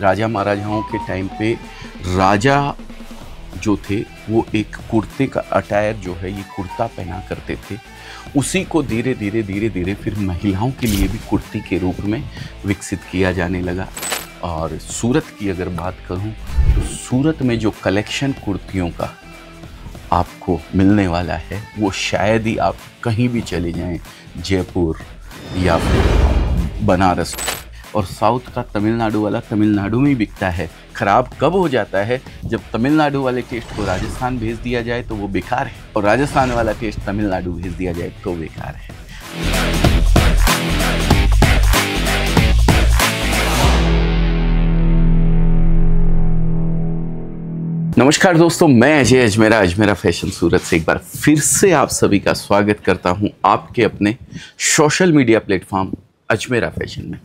राजा महाराजाओं के टाइम पे राजा जो थे वो एक कुर्ते का अटायर जो है ये कुर्ता पहना करते थे उसी को धीरे धीरे धीरे धीरे फिर महिलाओं के लिए भी कुर्ती के रूप में विकसित किया जाने लगा और सूरत की अगर बात करूं तो सूरत में जो कलेक्शन कुर्तियों का आपको मिलने वाला है वो शायद ही आप कहीं भी चले जाएं जयपुर या फिर बनारस और साउथ का तमिलनाडु वाला तमिलनाडु में ही बिकता है ख़राब कब हो जाता है जब तमिलनाडु वाले टेस्ट को राजस्थान भेज दिया जाए तो वो बेकार है और राजस्थान वाला टेस्ट तमिलनाडु भेज दिया जाए तो बेकार है नमस्कार दोस्तों मैं अजय अजमेरा अजमेरा फैशन सूरत से एक बार फिर से आप सभी का स्वागत करता हूं आपके अपने social media platform Ajmera fashion में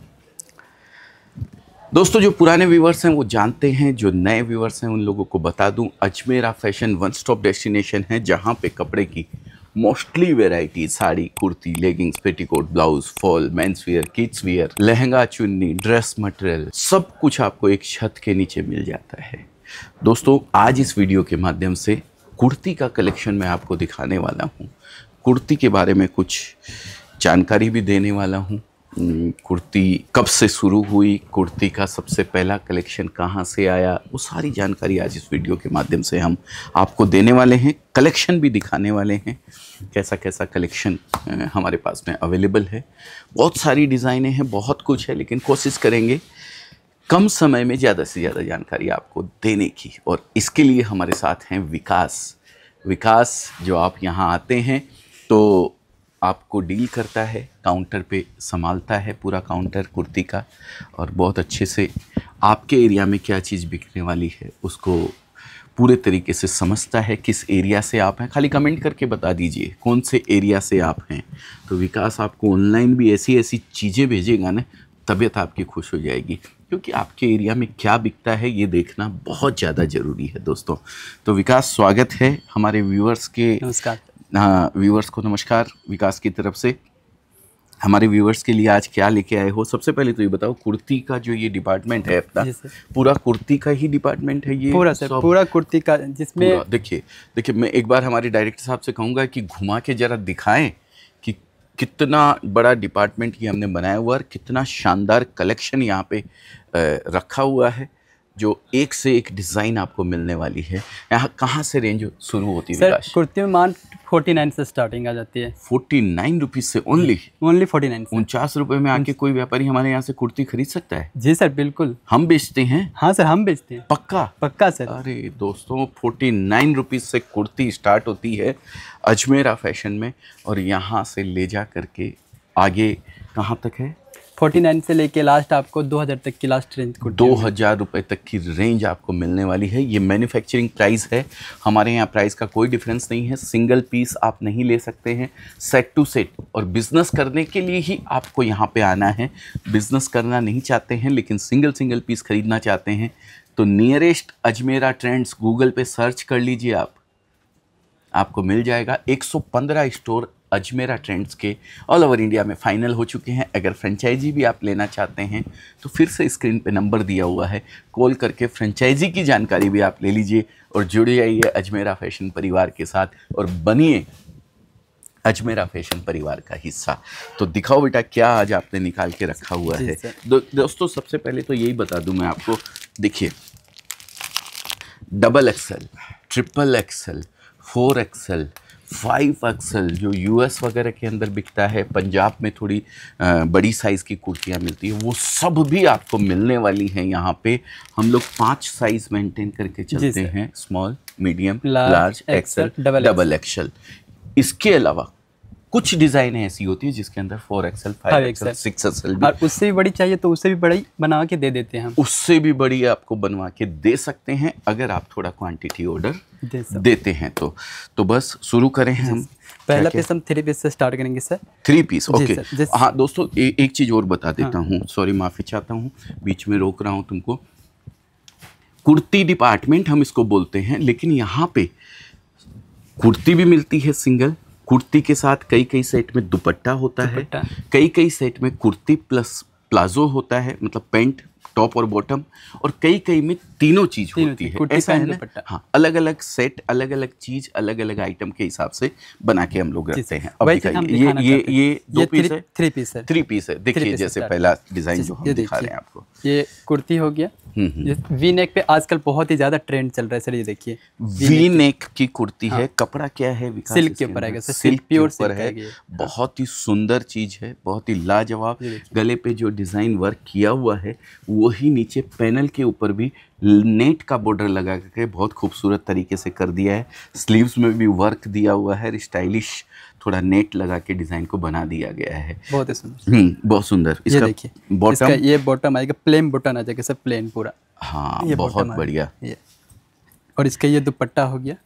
दोस्तों जो पुराने व्यूवर्स हैं वो जानते हैं जो नए व्यूवर्स हैं उन लोगों को बता दूं Ajmera fashion one stop destination है जहां पे कपड़े की mostly variety sari kurti leggings petticoat blouse fall men's wear kids wear lehenga chunni dress material सब कुछ आपको एक छत के नीचे मिल जाता है दोस्तों आज इस वीडियो के माध्यम से कुर्ती का कलेक्शन मैं आपको दिखाने वाला हूँ कुर्ती के बारे में कुछ जानकारी भी देने वाला हूँ हम्म, कुर्ती कब से शुरू हुई कुर्ती का सबसे पहला कलेक्शन कहाँ से आया वो सारी जानकारी आज इस वीडियो के माध्यम से हम आपको देने वाले हैं कलेक्शन भी दिखाने वाले हैं कैसा कैसा कलेक्शन हमारे पास में अवेलेबल है बहुत सारी डिज़ाइनें हैं बहुत कुछ है लेकिन कोशिश करेंगे कम समय में ज़्यादा से ज़्यादा जानकारी आपको देने की और इसके लिए हमारे साथ हैं विकास विकास जो आप यहाँ आते हैं तो आपको डील करता है काउंटर पे संभालता है पूरा काउंटर कुर्ती का और बहुत अच्छे से आपके एरिया में क्या चीज़ बिकने वाली है उसको पूरे तरीके से समझता है किस एरिया से आप हैं खाली कमेंट करके बता दीजिए कौन से एरिया से आप हैं तो विकास आपको ऑनलाइन भी ऐसी ऐसी चीज़ें भेजेगा ना तबीयत आपकी खुश हो जाएगी क्योंकि आपके एरिया में क्या बिकता है ये देखना बहुत ज़्यादा ज़रूरी है दोस्तों तो विकास स्वागत है हमारे व्यूअर्स के नमस्कार व्यूवर्स हाँ, को नमस्कार विकास की तरफ से हमारे व्यूवर्स के लिए आज क्या लेके आए हो सबसे पहले तो ये बताओ कुर्ती का जो ये डिपार्टमेंट है अपना पूरा कुर्ती का ही डिपार्टमेंट है ये पूरा सर पूरा कुर्ती का जिसमें देखिए देखिए मैं एक बार हमारे डायरेक्टर साहब से कहूँगा कि घुमा के ज़रा दिखाएं कि कितना बड़ा डिपार्टमेंट ये हमने बनाया हुआ और कितना शानदार कलेक्शन यहाँ पे रखा हुआ है जो एक से एक डिज़ाइन आपको मिलने वाली है यहाँ कहाँ से रेंज शुरू होती है कुर्ती में मान फोर्टी नाइन से स्टार्टिंग आ जाती है फोर्टी नाइन रुपीज़ से ओनली ओनली फोर्टी नाइन उनचास रुपये में आके कोई व्यापारी हमारे यहाँ से कुर्ती खरीद सकता है जी सर बिल्कुल हम बेचते हैं हाँ सर हम बेचते हैं पक्का पक्का सर अरे दोस्तों फोर्टी नाइन रुपीज़ से कुर्ती स्टार्ट होती है अजमेरा फैशन में और यहाँ से ले जा करके आगे कहाँ तक है 49 से लेके लास्ट आपको 2000 तक की लास्ट रेंज को दो हज़ार रुपये तक की रेंज आपको मिलने वाली है ये मैन्युफैक्चरिंग प्राइस है हमारे यहाँ प्राइस का कोई डिफरेंस नहीं है सिंगल पीस आप नहीं ले सकते हैं सेट टू सेट और बिज़नेस करने के लिए ही आपको यहाँ पे आना है बिज़नेस करना नहीं चाहते हैं लेकिन सिंगल सिंगल पीस ख़रीदना चाहते हैं तो नियरेस्ट अजमेरा ट्रेंड्स गूगल पर सर्च कर लीजिए आप आपको मिल जाएगा 115 स्टोर अजमेरा ट्रेंड्स के ऑल ओवर इंडिया में फ़ाइनल हो चुके हैं अगर फ्रेंचाइजी भी आप लेना चाहते हैं तो फिर से स्क्रीन पे नंबर दिया हुआ है कॉल करके फ्रेंचाइजी की जानकारी भी आप ले लीजिए और जुड़ जाइए अजमेरा फैशन परिवार के साथ और बनिए अजमेरा फैशन परिवार का हिस्सा तो दिखाओ बेटा क्या आज आपने निकाल के रखा हुआ है दो, दोस्तों सबसे पहले तो यही बता दूं मैं आपको देखिए double XL triple XL four XL five XL जो यूएस वगैरह के अंदर बिकता है पंजाब में थोड़ी आ, बड़ी साइज़ की कुर्तियाँ मिलती हैं वो सब भी आपको मिलने वाली हैं यहाँ पे हम लोग पांच साइज़ मेंटेन करके चलते हैं small medium large XL double XL इसके अलावा कुछ डिजाइन ऐसी होती है जिसके अंदर four XL five XL six XL और उससे भी बड़ी चाहिए तो उससे भी बड़ी बना के दे देते हैं उससे भी बड़ी आपको बनवा के दे सकते हैं अगर आप थोड़ा क्वांटिटी ऑर्डर दे देते हैं तो तो बस शुरू करें हम पहला पीस हम थ्री पीस से स्टार्ट करेंगे सर थ्री पीस ओके हाँ दोस्तों ए, एक चीज़ और बता हाँ। देता हूँ सॉरी माफ़ी चाहता हूँ बीच में रोक रहा हूँ तुमको कुर्ती डिपार्टमेंट हम इसको बोलते हैं लेकिन यहाँ पे कुर्ती भी मिलती है सिंगल कुर्ती के साथ कई कई सेट में दुपट्टा होता है कई कई सेट में कुर्ती प्लस प्लाजो होता है मतलब पेंट टॉप और बॉटम और कई कई में तीनों चीज तीनों होती है ऐसा है ना हाँ अलग अलग सेट अलग अलग चीज अलग अलग आइटम के हिसाब से बना के हम लोग रखते हैं अब ये ये ये दो पीस है थ्री पीस है थ्री पीस है देखिए जैसे पहला डिजाइन जो हम दिखा रहे हैं आपको ये कुर्ती हो गया वी हम्म, नेक हम्म। पे आजकल बहुत ही ज्यादा ट्रेंड चल रहा है सर ये देखिए वी नेक की कुर्ती हाँ। है कपड़ा क्या है सिल्क के ऊपर आएगा सर सिल्क प्योर सिल्क है बहुत ही सुंदर चीज है बहुत ही लाजवाब गले पे जो डिजाइन वर्क किया हुआ है वही नीचे पैनल के ऊपर भी नेट का बॉर्डर लगा करके बहुत खूबसूरत तरीके से कर दिया है स्लीव्स में भी वर्क दिया हुआ है स्टाइलिश थोड़ा नेट लगा के डिजाइन को बना दिया गया है बहुत ही सुंदर हम्म, बहुत सुंदर इसका बॉटम ये बॉटम आएगा प्लेन बॉटम आ जाएगा सर प्लेन पूरा हाँ बहुत बढ़िया और इसका ये दुपट्टा हो गया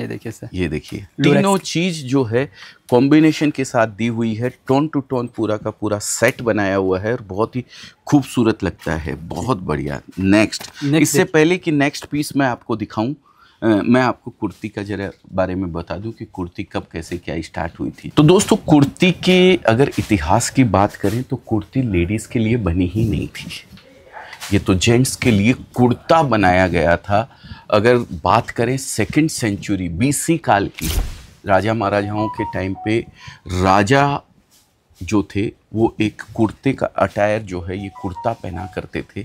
ये देखिए सर ये देखिए तीनों चीज जो है कॉम्बिनेशन के साथ दी हुई है टोन टू टोन पूरा का पूरा सेट बनाया हुआ है और बहुत ही खूबसूरत लगता है बहुत बढ़िया नेक्स्ट इससे पहले कि नेक्स्ट पीस मैं आपको दिखाऊं मैं आपको कुर्ती का जरा बारे में बता दूं कि कुर्ती कब कैसे क्या स्टार्ट हुई थी तो दोस्तों कुर्ती के अगर इतिहास की बात करें तो कुर्ती लेडीज़ के लिए बनी ही नहीं थी ये तो जेंट्स के लिए कुर्ता बनाया गया था अगर बात करें सेकेंड सेंचुरी बीसी काल की राजा महाराजाओं के टाइम पे राजा जो थे वो एक कुर्ते का अटायर जो है ये कुर्ता पहना करते थे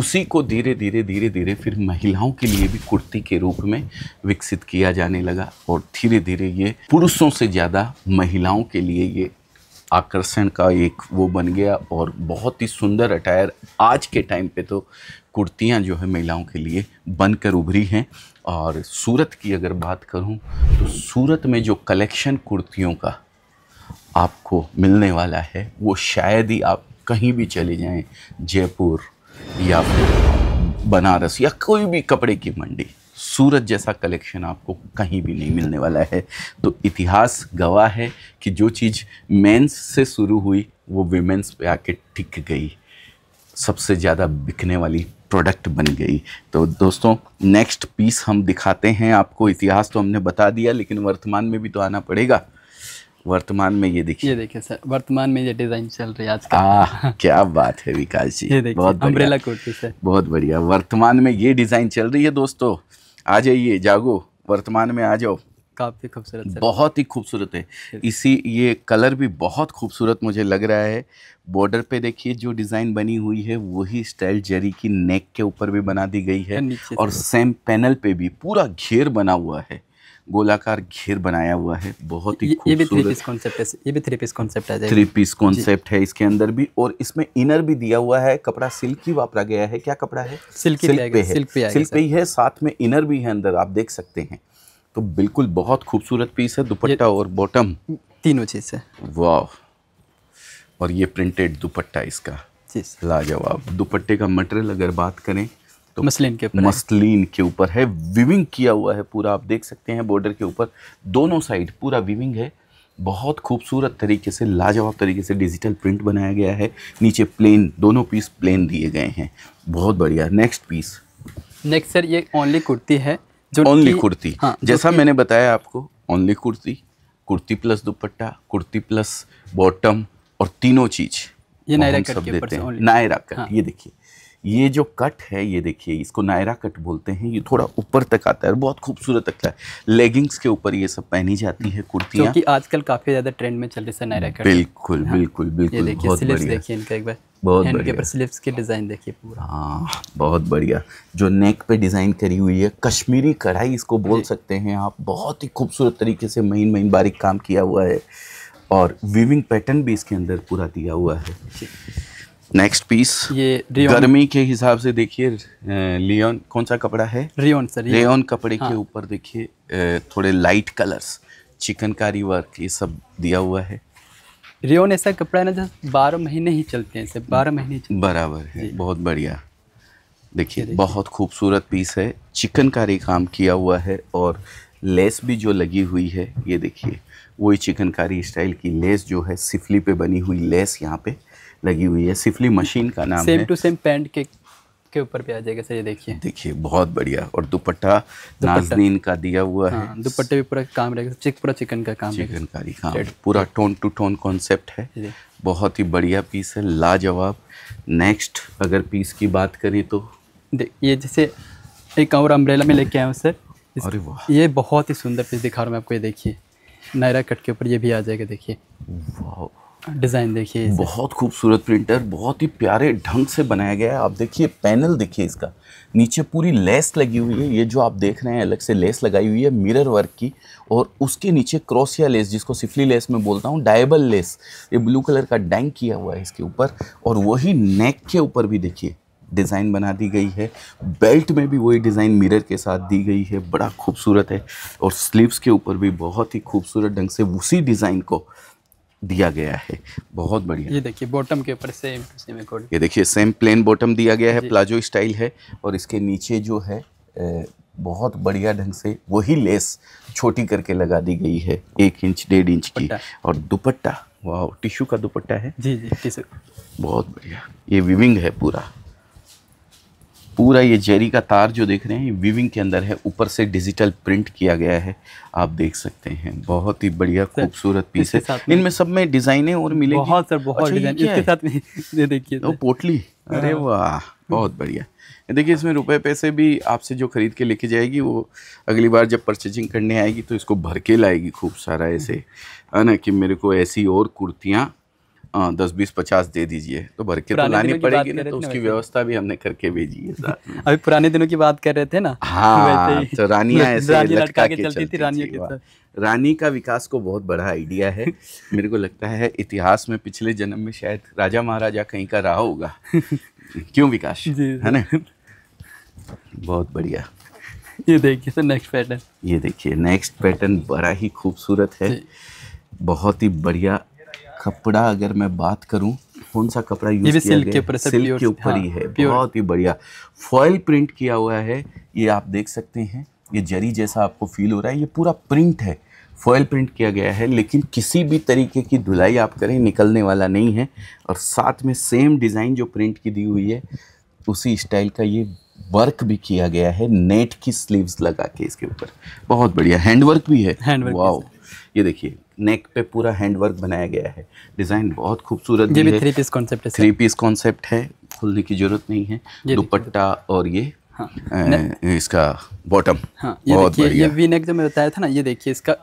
उसी को धीरे धीरे धीरे धीरे फिर महिलाओं के लिए भी कुर्ती के रूप में विकसित किया जाने लगा और धीरे धीरे ये पुरुषों से ज़्यादा महिलाओं के लिए ये आकर्षण का एक वो बन गया और बहुत ही सुंदर अटायर आज के टाइम पे तो कुर्तियाँ जो है महिलाओं के लिए बनकर उभरी हैं और सूरत की अगर बात करूँ तो सूरत में जो कलेक्शन कुर्तियों का आपको मिलने वाला है वो शायद ही आप कहीं भी चले जाएं जयपुर या फिर बनारस या कोई भी कपड़े की मंडी सूरत जैसा कलेक्शन आपको कहीं भी नहीं मिलने वाला है तो इतिहास गवाह है कि जो चीज़ मेंस से शुरू हुई वो विमेंस पे आके टिक गई सबसे ज़्यादा बिकने वाली प्रोडक्ट बन गई तो दोस्तों नेक्स्ट पीस हम दिखाते हैं आपको इतिहास तो हमने बता दिया लेकिन वर्तमान में भी तो आना पड़ेगा वर्तमान में ये देखिए ये देखिए सर वर्तमान में ये डिजाइन चल रही है आज का क्या बात है विकास जी ये बहुत अम्ब्रेला कुर्ती सर बहुत बढ़िया वर्तमान में ये डिजाइन चल रही है दोस्तों आ जाइए जागो वर्तमान में आ जाओ काफ़ी खूबसूरत बहुत ही खूबसूरत है इसी ये कलर भी बहुत खूबसूरत मुझे लग रहा है बॉर्डर पे देखिए जो डिज़ाइन बनी हुई है वही स्टाइल जरी की नेक के ऊपर भी बना दी गई है और सेम पैनल पे भी पूरा घेर बना हुआ है गोलाकार घेर बनाया हुआ है बहुत ही ये भी थ्री पीस कॉन्सेप्ट है ये भी थ्री पीस कॉन्सेप्ट है थ्री पीस कॉन्सेप्ट है इसके अंदर भी और इसमें इनर भी दिया हुआ है कपड़ा सिल्क ही वापरा गया है क्या कपड़ा है सिल्क सिल्क पे है सिल्क पे ही है साथ में इनर भी है अंदर आप देख सकते हैं तो बिल्कुल बहुत खूबसूरत पीस है दुपट्टा और बॉटम तीनों चीज़ है वाह और ये प्रिंटेड दुपट्टा इसका लाजवाब दुपट्टे का मटेरियल अगर बात करें तो मसलिन के मसलिन के ऊपर है विविंग किया हुआ है पूरा आप देख सकते हैं बॉर्डर के ऊपर दोनों साइड पूरा विविंग है बहुत खूबसूरत तरीके से लाजवाब तरीके से डिजिटल प्रिंट बनाया गया है नीचे प्लेन दोनों पीस प्लेन दिए गए हैं बहुत बढ़िया नेक्स्ट पीस नेक्स्ट सर ये ओनली कुर्ती है जो ओनली कुर्ती हाँ, जैसा मैंने बताया आपको only kurti kurti plus dupatta kurti plus bottom और तीनों चीज ये नायरा कट के देते हैं नायरा कट ये देखिए ये जो कट है ये देखिए इसको नायरा कट बोलते हैं ये थोड़ा ऊपर तक आता है बहुत खूबसूरत लगता है लेगिंग्स के ऊपर ये सब पहनी जाती है कुर्तियाँ क्योंकि आजकल काफ़ी ज़्यादा ट्रेंड में चल रही है नायरा कट बिल्कुल हाँ। बिल्कुल बिल्कुल बहुत बढ़िया के डिज़ाइन देखिए पूरा हाँ, बहुत बढ़िया जो नेक पे डिज़ाइन करी हुई है कश्मीरी कढ़ाई इसको बोल सकते हैं आप बहुत ही खूबसूरत तरीके से महीन महीन बारीक काम किया हुआ है और वीविंग पैटर्न भी इसके अंदर पूरा दिया हुआ है नेक्स्ट पीस ये गर्मी के हिसाब से देखिए लियोन कौन सा कपड़ा है रियोन सर रियोन कपड़े हाँ। के ऊपर देखिए थोड़े लाइट कलर्स चिकनकारी वर्क ये सब दिया हुआ है रियोन ऐसा कपड़ा है ना जो बारह महीने ही चलते हैं बारह महीने बराबर है बहुत बढ़िया देखिए बहुत खूबसूरत पीस है चिकनकारी काम किया हुआ है और लेस भी जो लगी हुई है ये देखिए वही चिकनकारी स्टाइल की लेस जो है सिफली पे बनी हुई लेस यहाँ पे लगी हुई है सिफली मशीन का नाम सेम टू सेम पैंट के के ऊपर भी आ जाएगा सर ये देखिए देखिए बहुत बढ़िया और दुपट्टा नाजनीन का दिया हुआ हाँ, है दुपट्टे भी पूरा काम रहेगा चिक पूरा चिकन का काम चिकन का ही काम पूरा टोन टू टोन कॉन्सेप्ट है बहुत ही बढ़िया पीस है लाजवाब नेक्स्ट अगर पीस की बात करें तो ये जैसे एक और अम्ब्रेला में लेके आया हूँ सर अरे वाह ये बहुत ही सुंदर पीस दिखा रहा हूँ मैं आपको ये देखिए नायरा कट के ऊपर ये भी आ जाएगा देखिए वाह डिज़ाइन देखिए बहुत खूबसूरत प्रिंटर बहुत ही प्यारे ढंग से बनाया गया है आप देखिए पैनल देखिए इसका नीचे पूरी लेस लगी हुई है ये जो आप देख रहे हैं अलग से लेस लगाई हुई है मिरर वर्क की और उसके नीचे क्रोसिया लेस जिसको सिफली लेस में बोलता हूँ डायबल लेस ये ब्लू कलर का डैंग किया हुआ है इसके ऊपर और वही नेक के ऊपर भी देखिए डिज़ाइन बना दी गई है बेल्ट में भी वही डिज़ाइन मिरर के साथ दी गई है बड़ा खूबसूरत है और स्लीव्स के ऊपर भी बहुत ही खूबसूरत ढंग से उसी डिज़ाइन को दिया गया है बहुत बढ़िया ये देखिए बॉटम के ऊपर सेम सेम अकॉर्डिंग ये देखिए सेम प्लेन बॉटम दिया गया है प्लाजो स्टाइल है और इसके नीचे जो है बहुत बढ़िया ढंग से वही लेस छोटी करके लगा दी गई है एक इंच डेढ़ इंच की और दुपट्टा वाह टिश्यू का दुपट्टा है जी जी टिश्यू बहुत बढ़िया ये विविंग है पूरा पूरा ये जेरी का तार जो देख रहे हैं वीविंग के अंदर है ऊपर से डिजिटल प्रिंट किया गया है आप देख सकते हैं बहुत ही बढ़िया खूबसूरत पीस है इनमें सब में डिजाइने और मिले बहुत सर बहुत अच्छा, डिजाइन इसके साथ ये देखिए पोटली अरे हाँ। वाह बहुत बढ़िया देखिए इसमें रुपए पैसे भी आपसे जो खरीद के लेके जाएगी वो अगली बार जब परचेजिंग करने आएगी तो इसको भर के लाएगी खूब सारा ऐसे है ना कि मेरे को ऐसी और कुर्तियाँ हाँ, दस बीस पचास दे दीजिए तो भर के तो लानी पड़ेगी ना तो उसकी व्यवस्था भी हमने करके भेजी है साथ अभी पुराने दिनों की बात कर रहे थे ना हाँ तो रानियाँ लटका के चलती थी रानियों के रानी का विकास को बहुत बड़ा आइडिया है मेरे को लगता है इतिहास में पिछले जन्म में शायद राजा महाराजा कहीं का रहा होगा क्यों विकास है ना बहुत बढ़िया ये देखिए सर नेक्स्ट पैटर्न ये देखिए नेक्स्ट पैटर्न बड़ा ही खूबसूरत है बहुत ही बढ़िया कपड़ा अगर मैं बात करूँ कौन सा कपड़ा यूज किया गया के ऊपर सिल्क के ऊपर ही हाँ, है बहुत ही बढ़िया फॉयल प्रिंट किया हुआ है ये आप देख सकते हैं ये जरी जैसा आपको फील हो रहा है ये पूरा प्रिंट है फॉयल प्रिंट किया गया है लेकिन किसी भी तरीके की धुलाई आप करें निकलने वाला नहीं है और साथ में सेम डिज़ाइन जो प्रिंट की दी हुई है उसी स्टाइल का ये वर्क भी किया गया है नेट की स्लीव्स लगा के इसके ऊपर बहुत बढ़िया हैंडवर्क भी है हैंडवर्क वाओ ये देखिए नेक पे पूरा हैंडवर्क बनाया गया है डिज़ाइन बहुत खूबसूरत है three piece concept three piece concept है खुलने की ज़रूरत नहीं है दुपट्टा और ये हाँ, इसका बॉटम हाँ, ये ये, वी नेक जो मैं बताया था ना ये देखिए इसका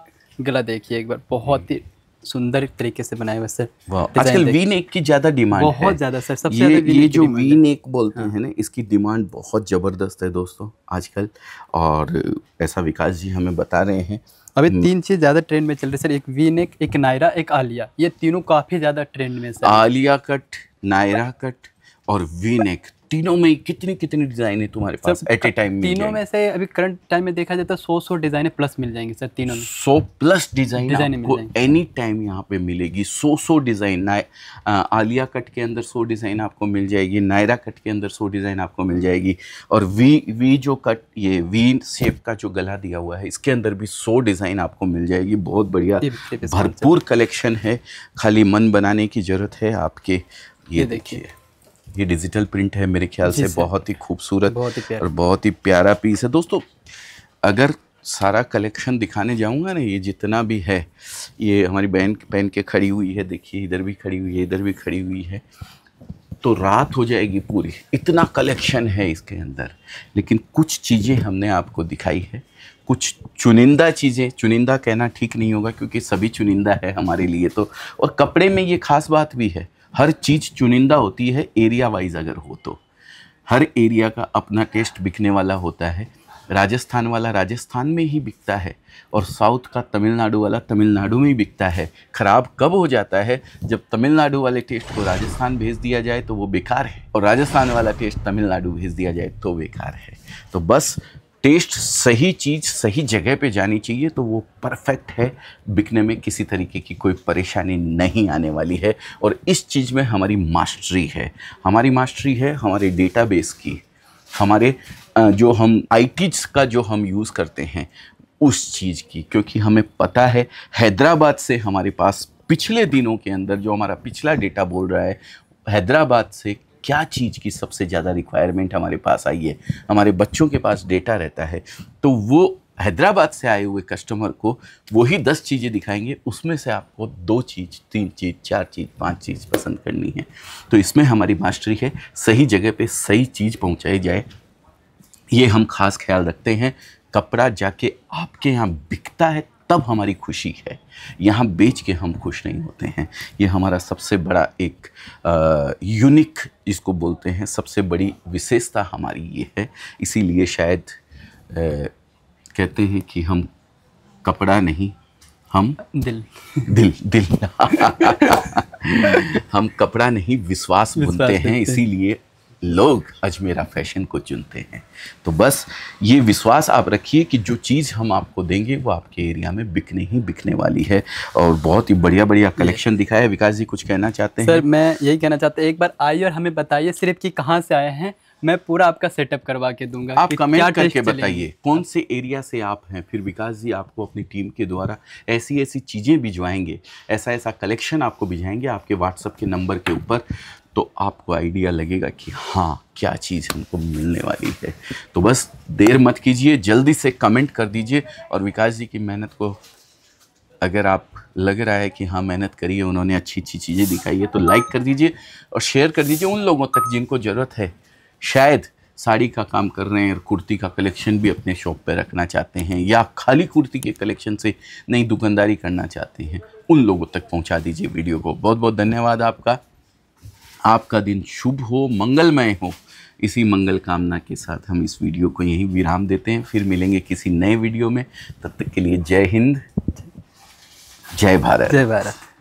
गला देखिए एक बार बहुत ही सुंदर तरीके से बनाया हुआ सर आजकल वी नेक की ज्यादा डिमांड बहुत ज्यादा सर सबसे ये, ये जो वी नेक बोलते हाँ। हैं ना इसकी डिमांड बहुत जबरदस्त है दोस्तों आजकल और ऐसा विकास जी हमें बता रहे हैं अभी हम्म। तीन चीज ज्यादा ट्रेंड में चल रही है सर एक वी नेक एक नायरा एक आलिया ये तीनों काफी ज्यादा ट्रेंड में sir Alia cut Naira cut और वी नेक तीनों में कितनी कितनी डिज़ाइन है तुम्हारे पास एट ए टाइम तीनों में से अभी करंट टाइम में देखा जाए तो सौ सौ डिज़ाइने प्लस मिल जाएंगे सर तीनों में सौ plus design design any time यहाँ पे मिलेगी सौ सौ डिज़ाइन आलिया कट के अंदर सौ डिज़ाइन आपको मिल जाएगी नायरा कट के अंदर सौ डिज़ाइन आपको मिल जाएगी और वी वी जो कट ये वी शेप का जो गला दिया हुआ है इसके अंदर भी सौ डिज़ाइन आपको मिल जाएगी बहुत बढ़िया भरपूर कलेक्शन है खाली मन बनाने की ज़रूरत है आपके ये देखिए ये डिजिटल प्रिंट है मेरे ख्याल से बहुत ही खूबसूरत बहुत ही और बहुत ही प्यारा पीस है दोस्तों अगर सारा कलेक्शन दिखाने जाऊंगा ना ये जितना भी है ये हमारी बहन पहन के खड़ी हुई है देखिए इधर भी खड़ी हुई है इधर भी खड़ी हुई है तो रात हो जाएगी पूरी इतना कलेक्शन है इसके अंदर लेकिन कुछ चीज़ें हमने आपको दिखाई है कुछ चुनिंदा चीज़ें चुनिंदा कहना ठीक नहीं होगा क्योंकि सभी चुनिंदा है हमारे लिए तो और कपड़े में ये खास बात भी है हर चीज़ चुनिंदा होती है एरिया वाइज अगर हो तो हर एरिया का अपना टेस्ट बिकने वाला होता है राजस्थान वाला राजस्थान में ही बिकता है और साउथ का तमिलनाडु वाला तमिलनाडु में ही बिकता है ख़राब कब हो जाता है जब तमिलनाडु वाले टेस्ट को राजस्थान भेज दिया जाए तो वो बेकार है और राजस्थान वाला टेस्ट तमिलनाडु भेज दिया जाए तो बेकार है तो बस टेस्ट सही चीज़ सही जगह पे जानी चाहिए तो वो परफेक्ट है बिकने में किसी तरीके की कोई परेशानी नहीं आने वाली है और इस चीज़ में हमारी मास्टरी है हमारी मास्टरी है हमारे डेटाबेस की हमारे जो हम आई का जो हम यूज़ करते हैं उस चीज़ की क्योंकि हमें पता है हैदराबाद से हमारे पास पिछले दिनों के अंदर जो हमारा पिछला डेटा बोल रहा है हैदराबाद से क्या चीज़ की सबसे ज़्यादा रिक्वायरमेंट हमारे पास आई है हमारे बच्चों के पास डेटा रहता है तो वो हैदराबाद से आए हुए कस्टमर को वही दस चीज़ें दिखाएंगे उसमें से आपको दो चीज़ तीन चीज़ चार चीज़ पांच चीज़ पसंद करनी है तो इसमें हमारी मास्टरी है सही जगह पे सही चीज़ पहुंचाई जाए ये हम खास ख्याल रखते हैं कपड़ा जाके आपके यहाँ बिकता है तब हमारी खुशी है यहाँ बेच के हम खुश नहीं होते हैं ये हमारा सबसे बड़ा एक यूनिक इसको बोलते हैं सबसे बड़ी विशेषता हमारी ये है इसीलिए शायद आ, कहते हैं कि हम कपड़ा नहीं हम दिल दिल दिल हम कपड़ा नहीं विश्वास, विश्वास बुनते हैं इसीलिए लोग अजमेरा फैशन को चुनते हैं तो बस ये विश्वास आप रखिए कि जो चीज़ हम आपको देंगे वो आपके एरिया में बिकने ही बिकने वाली है और बहुत ही बढ़िया बढ़िया कलेक्शन दिखाया विकास जी कुछ कहना चाहते हैं सर मैं यही कहना चाहता हूँ एक बार आइए और हमें बताइए सिर्फ कि कहाँ से आए हैं मैं पूरा आपका सेटअप करवा के दूंगा आप कमेंट करके बताइए कौन से एरिया से आप हैं फिर विकास जी आपको अपनी टीम के द्वारा ऐसी ऐसी चीज़ें भिजवाएंगे ऐसा ऐसा कलेक्शन आपको भिजवाएंगे आपके व्हाट्सअप के नंबर के ऊपर तो आपको आइडिया लगेगा कि हाँ क्या चीज़ हमको मिलने वाली है तो बस देर मत कीजिए जल्दी से कमेंट कर दीजिए और विकास जी की मेहनत को अगर आप लग रहा है कि हाँ मेहनत करी है उन्होंने अच्छी अच्छी चीज़ें दिखाई है तो लाइक कर दीजिए और शेयर कर दीजिए उन लोगों तक जिनको ज़रूरत है शायद साड़ी का काम कर रहे हैं और कुर्ती का कलेक्शन भी अपने शॉप पे रखना चाहते हैं या खाली कुर्ती के कलेक्शन से नई दुकानदारी करना चाहते हैं उन लोगों तक पहुंचा दीजिए वीडियो को बहुत बहुत धन्यवाद आपका आपका दिन शुभ हो मंगलमय हो इसी मंगल कामना के साथ हम इस वीडियो को यहीं विराम देते हैं फिर मिलेंगे किसी नए वीडियो में तब तक के लिए जय हिंद जय भारत जय भारत